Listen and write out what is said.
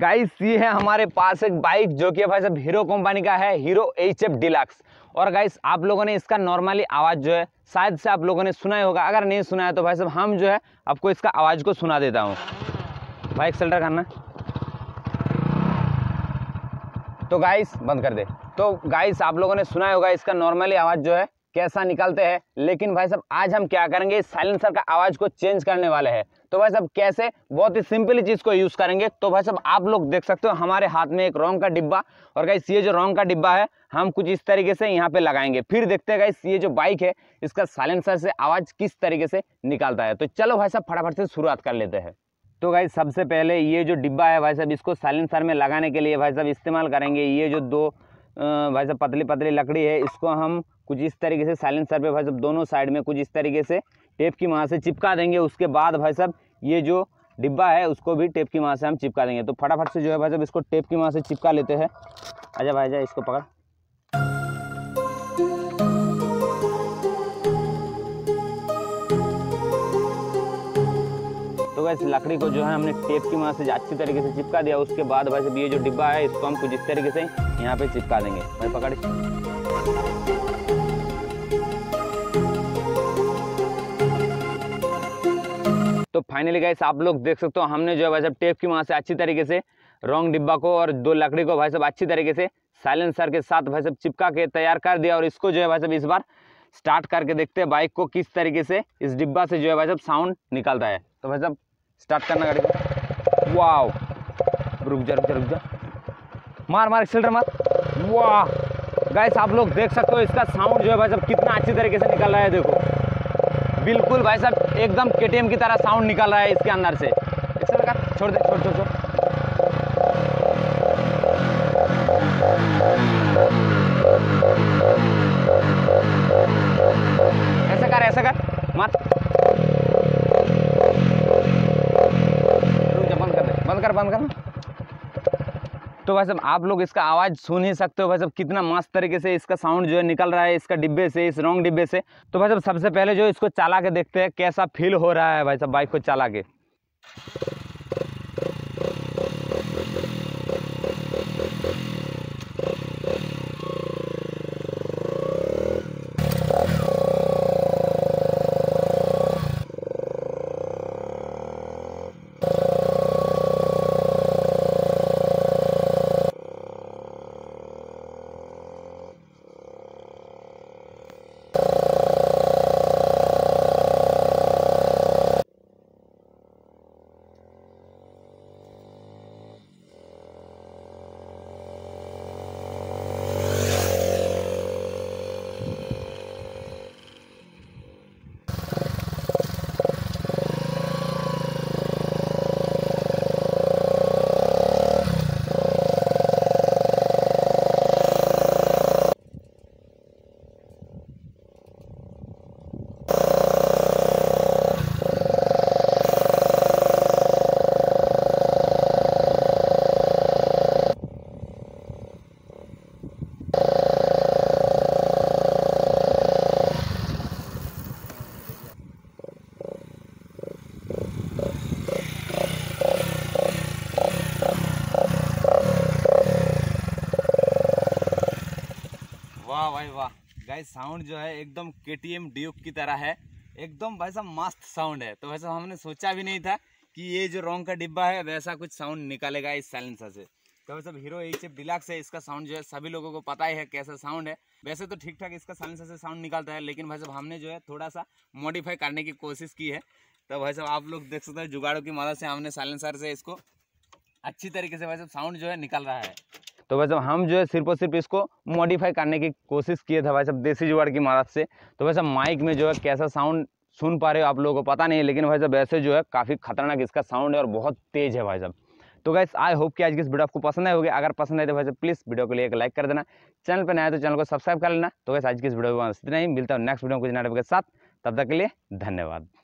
guys ये है हमारे पास एक बाइक जो कि भाई साहब हीरो कंपनी का है हीरो एच एफ डिलक्स और गाइस आप लोगों ने इसका नॉर्मली आवाज़ जो है शायद से आप लोगों ने सुना ही होगा अगर नहीं सुना है तो भाई साहब हम जो है आपको इसका आवाज़ को सुना देता हूँ बाइक सेल्टर करना तो गाइस बंद कर दे तो गाइस आप लोगों ने सुना होगा इसका नॉर्मली आवाज़ जो है कैसा निकलते हैं लेकिन भाई साहब आज हम क्या करेंगे साइलेंसर का आवाज़ को चेंज करने वाले हैं तो भाई साहब कैसे बहुत ही सिंपल चीज़ को यूज़ करेंगे तो भाई साहब आप लोग देख सकते हो हमारे हाथ में एक रोंग का डिब्बा और गाइस ये जो रोंग का डिब्बा है हम कुछ इस तरीके से यहाँ पे लगाएंगे फिर देखते हैं गाइस ये जो बाइक है इसका साइलेंसर से आवाज़ किस तरीके से निकालता है तो चलो भाई साहब फटाफट से शुरुआत कर लेते हैं तो भाई सबसे पहले ये जो डिब्बा है भाई साहब इसको साइलेंसर में लगाने के लिए भाई साहब इस्तेमाल करेंगे ये जो दो भाई साहब पतली पतली लकड़ी है इसको हम कुछ इस तरीके से साइलेंसर पे भाई साहब दोनों साइड में कुछ इस तरीके से टेप की वहाँ से चिपका देंगे उसके बाद भाई साहब ये जो डिब्बा है उसको भी टेप की वहाँ से हम चिपका देंगे तो फटाफट से जो है भाई साहब इसको टेप की वहाँ से चिपका लेते हैं अच्छा भाई साहब इसको पकड़ तो वैसे लकड़ी को जो है हमने टेप की मदद से अच्छी तरीके से चिपका दिया उसके बाद वैसे ये जो डिब्बा है इसको हम कुछ इस तरीके से यहाँ पे चिपका देंगे भाई पकड़ तो फाइनली गाइस आप लोग देख सकते हो हमने जो है भाई साहब टेप की वहाँ से अच्छी तरीके से रॉन्ग डिब्बा को और दो लकड़ी को भाई साहब अच्छी तरीके से साइलेंसर के साथ भाई साहब चिपका के तैयार कर दिया और इसको जो है भाई साहब इस बार स्टार्ट करके देखते हैं बाइक को किस तरीके से इस डिब्बा से जो है भाई साहब साउंड निकलता है तो भाई साहब स्टार्ट करना गाड़ी को वाह रुक जा रुक जा रुक जा मार मार एक्सेलर मार वाह गाइस आप लोग देख सकते हो इसका साउंड जो है भाई साहब कितना अच्छी तरीके से निकल रहा है देखो बिल्कुल भाई साहब एकदम के की तरह साउंड निकल रहा है इसके अंदर से एक्सेलर छोड़ दे छोड़ छोड़ छोड़ ऐसा कर ऐसा कर मत बंद कर बंद कर तो भाई साहब आप लोग इसका आवाज़ सुन ही सकते हो भाई साहब कितना मस्त तरीके से इसका साउंड जो है निकल रहा है इसका डिब्बे से इस रॉन्ग डिब्बे से तो भाई साहब सबसे पहले जो इसको चला के देखते हैं कैसा फील हो रहा है भाई साहब बाइक को चला के वाह वाह गाइस साउंड जो है एकदम के टी एम की तरह है एकदम भाई साहब मस्त साउंड है तो वैसा हमने सोचा भी नहीं था कि ये जो रोंग का डिब्बा है वैसा कुछ साउंड निकालेगा इस साइलेंसर से तो साहब हीरो एच एफ डिलक्स है इसका साउंड जो है सभी लोगों को पता ही है कैसा साउंड है वैसे तो ठीक ठाक इसका साइलेंसर से साउंड निकालता है लेकिन भाई साहब हमने जो है थोड़ा सा मॉडिफाई करने की कोशिश की है तो भाई साहब आप लोग देख सकते हैं जुगाड़ों की मदद से हमने साइलेंसर से इसको अच्छी तरीके से भाई साहब साउंड जो है निकल रहा है तो भाई साहब हम जो है सिर्फ और सिर्फ इसको मॉडिफाई करने की कोशिश किए थे भाई साहब देसी जुगाड़ की मदद से तो भाई साहब माइक में जो है कैसा साउंड सुन पा रहे हो आप लोगों को पता नहीं है लेकिन भाई साहब वैसे जो है काफ़ी खतरनाक इसका साउंड है और बहुत तेज़ है भाई साहब तो गैस आई होप कि आज की इस वीडियो आपको पसंद आए होगी अगर पसंद आए तो भाई साहब प्लीज़ वीडियो को लिए एक लाइक कर देना चैनल पर नया तो चैनल को सब्सक्राइब कर लेना तो गैस आज की इस वीडियो को इतना ही मिलता है नेक्स्ट वीडियो कुछ नाटक के साथ तब तक के लिए धन्यवाद